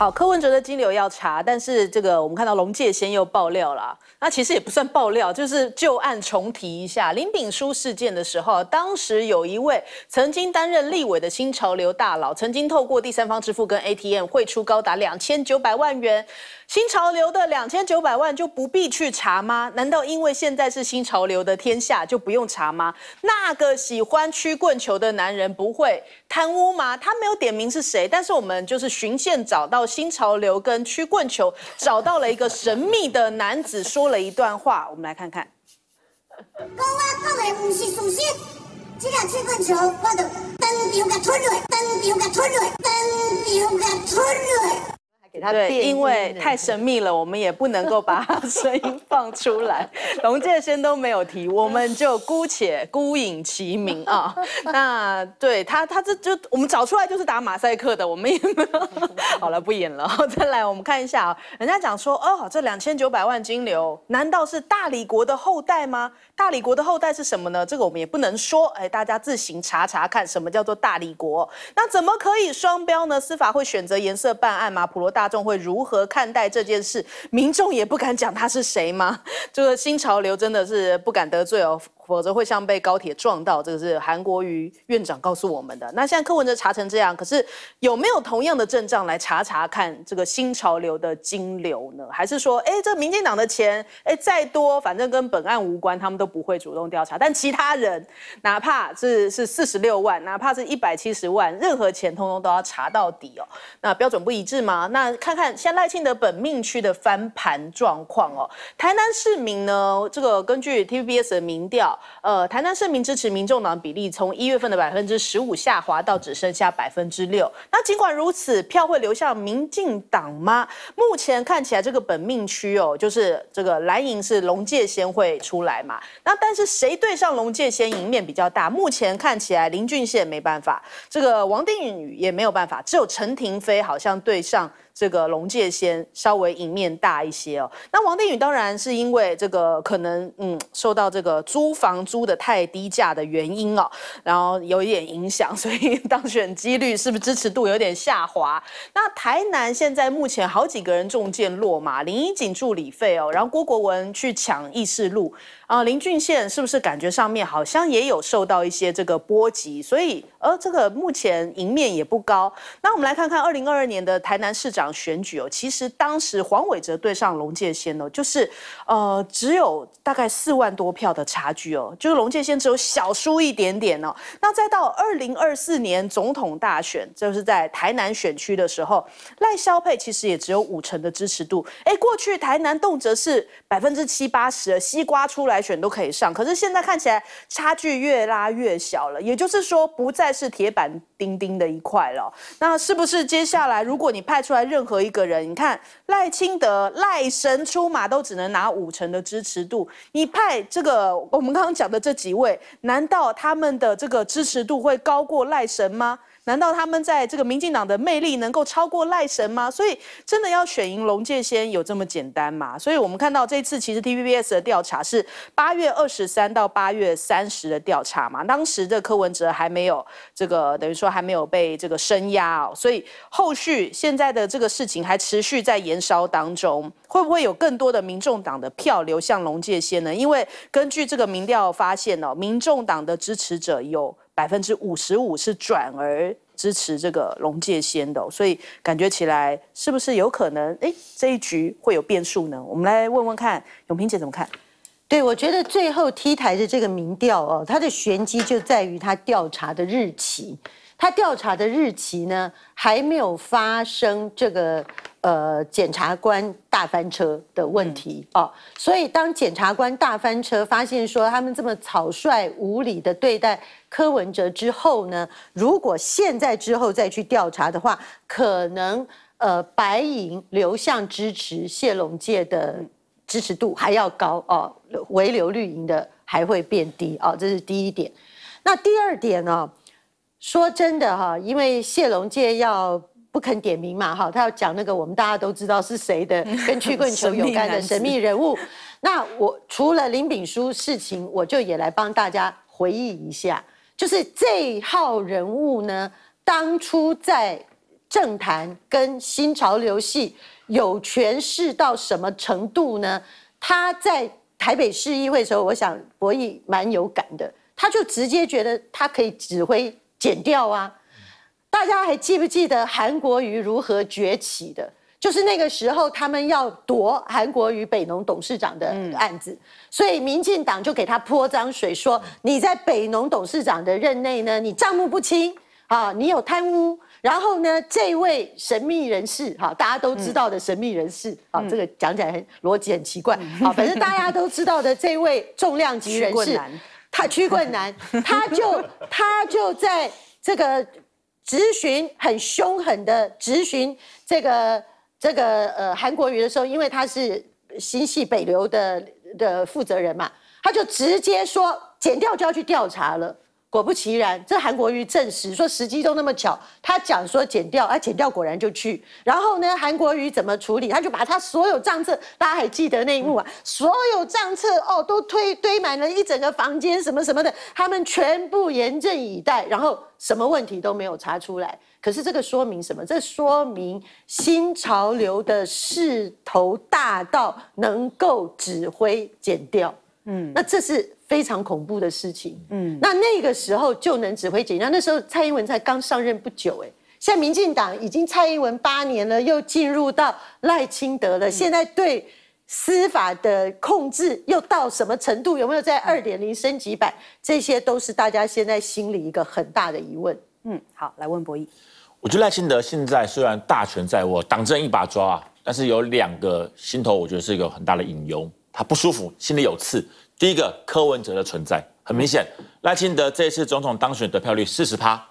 好，柯文哲的金流要查，但是这个我们看到龙介先又爆料了，那其实也不算爆料，就是旧案重提一下。林炳书事件的时候，当时有一位曾经担任立委的新潮流大佬，曾经透过第三方支付跟 ATM 汇出高达两千九百万元。新潮流的两千九百万就不必去查吗？难道因为现在是新潮流的天下就不用查吗？那个喜欢曲棍球的男人不会贪污吗？他没有点名是谁，但是我们就是循线找到。新潮流跟曲棍球找到了一个神秘的男子，说了一段话，我们来看看。曲棍球我登个登个登个给对，因为太神秘了，我们也不能够把声音放出来。龙介先都没有提，我们就姑且孤影其名啊。那对他，他这就我们找出来就是打马赛克的，我们也好了不演了。再来，我们看一下啊，人家讲说，哦，这两千九百万金流，难道是大理国的后代吗？大理国的后代是什么呢？这个我们也不能说，哎，大家自行查查看什么叫做大理国。那怎么可以双标呢？司法会选择颜色办案吗？普罗大。大众会如何看待这件事？民众也不敢讲他是谁吗？这个新潮流真的是不敢得罪哦。否则会像被高铁撞到，这个是韩国瑜院长告诉我们的。那现在柯文哲查成这样，可是有没有同样的阵仗来查查看这个新潮流的金流呢？还是说，哎，这民进党的钱，哎，再多，反正跟本案无关，他们都不会主动调查。但其他人，哪怕是是四十六万，哪怕是一百七十万，任何钱通通都要查到底哦。那标准不一致吗？那看看像赖庆德本命区的翻盘状况哦，台南市民呢？这个根据 t v b s 的民调。呃，台南市民支持民众党比例从一月份的百分之十五下滑到只剩下百分之六。那尽管如此，票会流向民进党吗？目前看起来这个本命区哦，就是这个蓝营是龙界先会出来嘛。那但是谁对上龙界先赢面比较大？目前看起来林俊宪没办法，这个王定宇也没有办法，只有陈廷飞好像对上。这个龙界先稍微赢面大一些哦，那王定宇当然是因为这个可能嗯受到这个租房租的太低价的原因哦，然后有一点影响，所以当选几率是不是支持度有点下滑？那台南现在目前好几个人中箭落马，林依锦助理费哦，然后郭国文去抢义事路。啊，林俊宪是不是感觉上面好像也有受到一些这个波及？所以，呃，这个目前赢面也不高。那我们来看看二零二二年的台南市长选举哦，其实当时黄伟哲对上龙介先哦，就是呃只有大概四万多票的差距哦，就是龙介先只有小输一点点哦。那再到二零二四年总统大选，就是在台南选区的时候，赖萧佩其实也只有五成的支持度。哎，过去台南动辄是百分之七八十，西瓜出来。选都可以上，可是现在看起来差距越拉越小了，也就是说不再是铁板钉钉的一块了。那是不是接下来如果你派出来任何一个人，你看赖清德、赖神出马都只能拿五成的支持度，你派这个我们刚刚讲的这几位，难道他们的这个支持度会高过赖神吗？难道他们在这个民进党的魅力能够超过赖神吗？所以真的要选赢龙界先有这么简单吗？所以我们看到这次其实 t v b s 的调查是八月二十三到八月三十的调查嘛，当时的柯文哲还没有这个等于说还没有被这个升压哦，所以后续现在的这个事情还持续在延烧当中，会不会有更多的民众党的票流向龙界先呢？因为根据这个民调发现哦，民众党的支持者有。百分之五十五是转而支持这个龙界先的，所以感觉起来是不是有可能？哎，这一局会有变数呢？我们来问问看，永平姐怎么看？对我觉得最后 T 台的这个民调哦，它的玄机就在于他调查的日期，他调查的日期呢还没有发生这个。呃，检察官大翻车的问题哦，所以当检察官大翻车，发现说他们这么草率无理的对待柯文哲之后呢，如果现在之后再去调查的话，可能呃，白银流向支持谢龙介的支持度还要高哦，维流绿营的还会变低哦，这是第一点。那第二点呢？说真的哈，因为谢龙介要。不肯点名嘛，哈，他要讲那个我们大家都知道是谁的，跟曲棍球有关的神秘人物。那我除了林炳书事情，我就也来帮大家回忆一下，就是这号人物呢，当初在政坛跟新潮流系有权势到什么程度呢？他在台北市议会的时候，我想博弈蛮有感的，他就直接觉得他可以指挥剪掉啊。大家还记不记得韩国瑜如何崛起的？就是那个时候，他们要夺韩国瑜北农董事长的案子，所以民进党就给他泼脏水，说你在北农董事长的任内呢，你账目不清啊，你有贪污。然后呢，这位神秘人士哈，大家都知道的神秘人士啊，这个讲起来很逻辑很奇怪啊，反正大家都知道的这位重量级人士，他屈棍男，他就他就在这个。质询很凶狠的质询这个这个呃韩国瑜的时候，因为他是新系北流的的负责人嘛，他就直接说剪掉就要去调查了。果不其然，这韩国瑜证实说时机都那么巧。他讲说减掉，啊减掉果然就去。然后呢，韩国瑜怎么处理？他就把他所有账册，大家还记得那一幕啊？所有账册哦，都推堆满了一整个房间，什么什么的，他们全部严阵以待，然后什么问题都没有查出来。可是这个说明什么？这说明新潮流的势头大到能够指挥减掉。嗯，那这是。非常恐怖的事情。嗯，那那个时候就能指挥警察？那时候蔡英文才刚上任不久，哎，现在民进党已经蔡英文八年了，又进入到赖清德了。现在对司法的控制又到什么程度？有没有在二点零升级版？这些都是大家现在心里一个很大的疑问。嗯，好，来问博弈。我觉得赖清德现在虽然大权在握，党政一把抓，啊，但是有两个心头，我觉得是一个很大的隐忧，他不舒服，心里有刺。第一个柯文哲的存在很明显，赖清德这次总统当选得票率四十趴，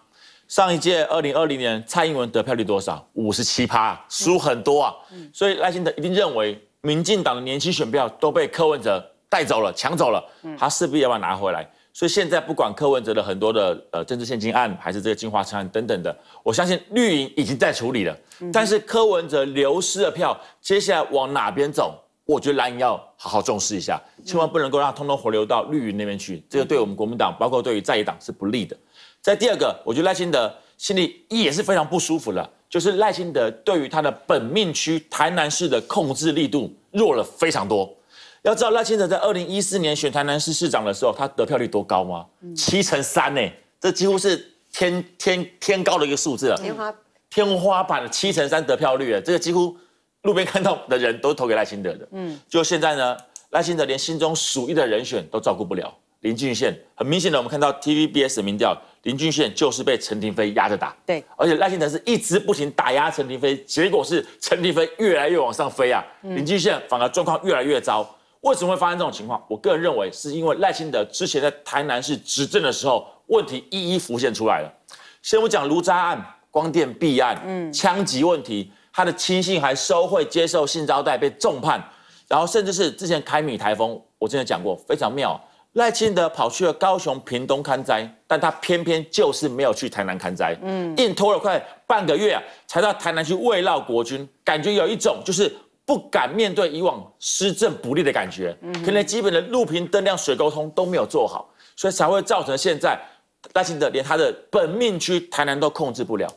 上一届二零二零年蔡英文得票率多少？五十七趴，输很多啊。所以赖清德一定认为民进党的年轻选票都被柯文哲带走了、抢走了，他势必要把拿回来。所以现在不管柯文哲的很多的呃政治现金案，还是这个进化枪案等等的，我相信绿营已经在处理了。但是柯文哲流失的票，接下来往哪边走？我觉得蓝营要好好重视一下，千万不能够让它通通回流到绿营那边去，这个对我们国民党，包括对于在野党是不利的。在第二个，我觉得赖清德心里也是非常不舒服了，就是赖清德对于他的本命区台南市的控制力度弱了非常多。要知道赖清德在二零一四年选台南市市长的时候，他得票率多高吗？七成三呢，这几乎是天天天高的一个数字了。天花板，天花板的七成三得票率，这个几乎。路边看到的人都投给赖清德的，嗯，就现在呢，赖清德连心中属一的人选都照顾不了。林俊宪很明显的，我们看到 TVBS 民调，林俊宪就是被陈廷飞压着打，对，而且赖清德是一直不停打压陈廷飞，结果是陈廷飞越来越往上飞啊，林俊宪反而状况越来越糟。为什么会发生这种情况？我个人认为是因为赖清德之前在台南市执政的时候，问题一一浮现出来了。先我讲卢渣案、光电弊案、枪击问题。他的亲信还收贿接受性招待，被重判，然后甚至是之前开米台风，我真的讲过非常妙，赖清德跑去了高雄、屏东看灾，但他偏偏就是没有去台南看灾，嗯，硬拖了快半个月才到台南去慰劳国军，感觉有一种就是不敢面对以往施政不利的感觉，嗯，可能基本的路平、灯亮、水沟通都没有做好，所以才会造成现在赖清德连他的本命区台南都控制不了。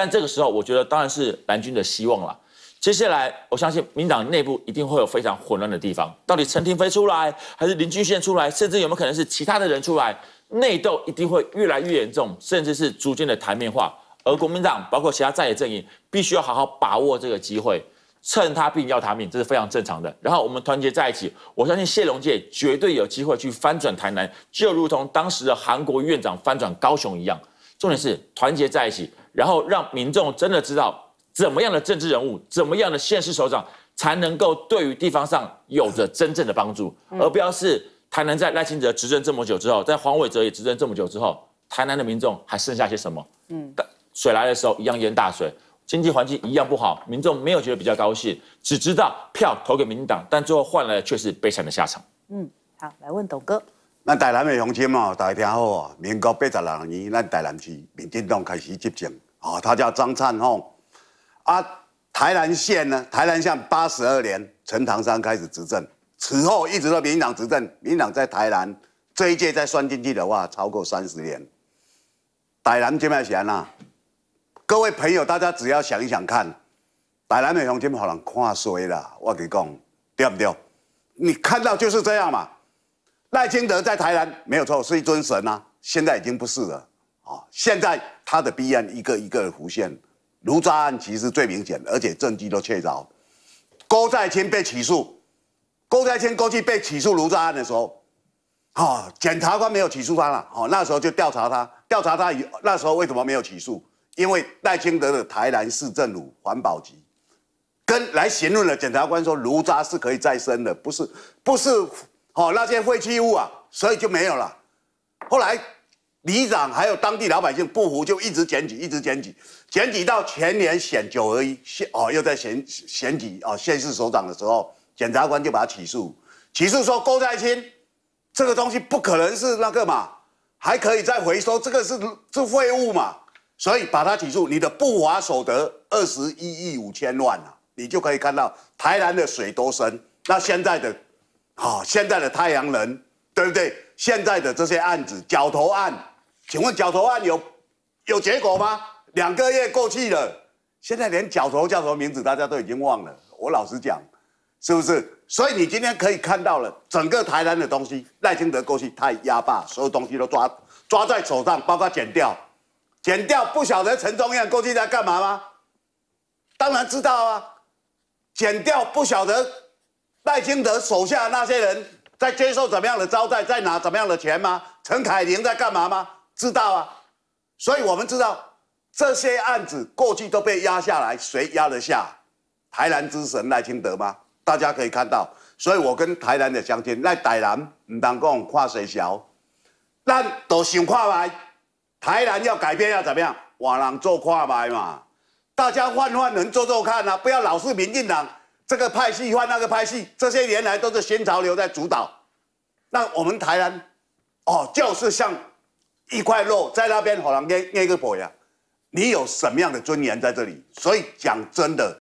但这个时候，我觉得当然是蓝军的希望了。接下来，我相信民党内部一定会有非常混乱的地方。到底陈廷飞出来，还是林俊宪出来，甚至有没有可能是其他的人出来？内斗一定会越来越严重，甚至是逐渐的台面化。而国民党包括其他在野阵营，必须要好好把握这个机会，趁他病要他命，这是非常正常的。然后我们团结在一起，我相信谢龙介绝对有机会去翻转台南，就如同当时的韩国院长翻转高雄一样。重点是团结在一起。然后让民众真的知道，怎么样的政治人物，怎么样的县市首长，才能够对于地方上有着真正的帮助，而不要是台南在赖清德执政这么久之后，在黄伟哲也执政这么久之后，台南的民众还剩下些什么？嗯，水来的时候一样淹大水，经济环境一样不好，民众没有觉得比较高兴，只知道票投给民进党，但最后换的却是悲惨的下场。嗯，好，来问董哥。咱台南的乡亲嘛，大家听好啊！民国八十六年，咱台南市民进党开始执政，哦，他叫张灿煌。啊，台南县呢，台南县八十二年陈唐山开始执政，此后一直到民进党执政，民进党在台南这一届再算进去的话，超过三十年。台南这么钱啊！各位朋友，大家只要想一想看，台南的乡亲好能看衰了，我给讲对不对？你看到就是这样嘛。赖清德在台南没有错，是一尊神啊，现在已经不是了啊！现在他的弊案一个一个浮现，卢渣案其实最明显而且证据都确凿。郭在清被起诉，郭在清过去被起诉卢渣案的时候，啊，检察官没有起诉他了，哦，那时候就调查他，调查他，以那时候为什么没有起诉？因为赖清德的台南市政府环保局跟来询问了，检察官说炉渣是可以再生的，不是，不是。好那些废弃物啊，所以就没有了。后来里长还有当地老百姓不服，就一直检举，一直检举，检举到前年选九合一，哦，又在选选举哦县市首长的时候，检察官就把他起诉，起诉说郭在清这个东西不可能是那个嘛，还可以再回收，这个是是废物嘛，所以把他起诉。你的不法所得二十一亿五千万啊，你就可以看到台南的水多深。那现在的。好，现在的太阳人，对不对？现在的这些案子，绞头案，请问绞头案有有结果吗？两个月过去了，现在连绞头叫什么名字，大家都已经忘了。我老实讲，是不是？所以你今天可以看到了，整个台湾的东西，赖清德过去太压霸，所有东西都抓抓在手上，包括剪掉，剪掉不晓得陈忠彦过去在干嘛吗？当然知道啊，剪掉不晓得。赖清德手下那些人在接受怎么样的招待，在拿怎么样的钱吗？陈凯琳在干嘛吗？知道啊，所以我们知道这些案子过去都被压下来，谁压得下？台南之神赖清德吗？大家可以看到，所以我跟台南的乡亲，赖台南唔当讲跨水桥，咱都想跨来，台南要改变要怎么样，换人做跨来嘛，大家换换人做做看啊，不要老是民进党。这个派系换那个派系，这些年来都是新潮流在主导。那我们台湾，哦，就是像一块肉在那边好像捏捏个皮啊！你有什么样的尊严在这里？所以讲真的。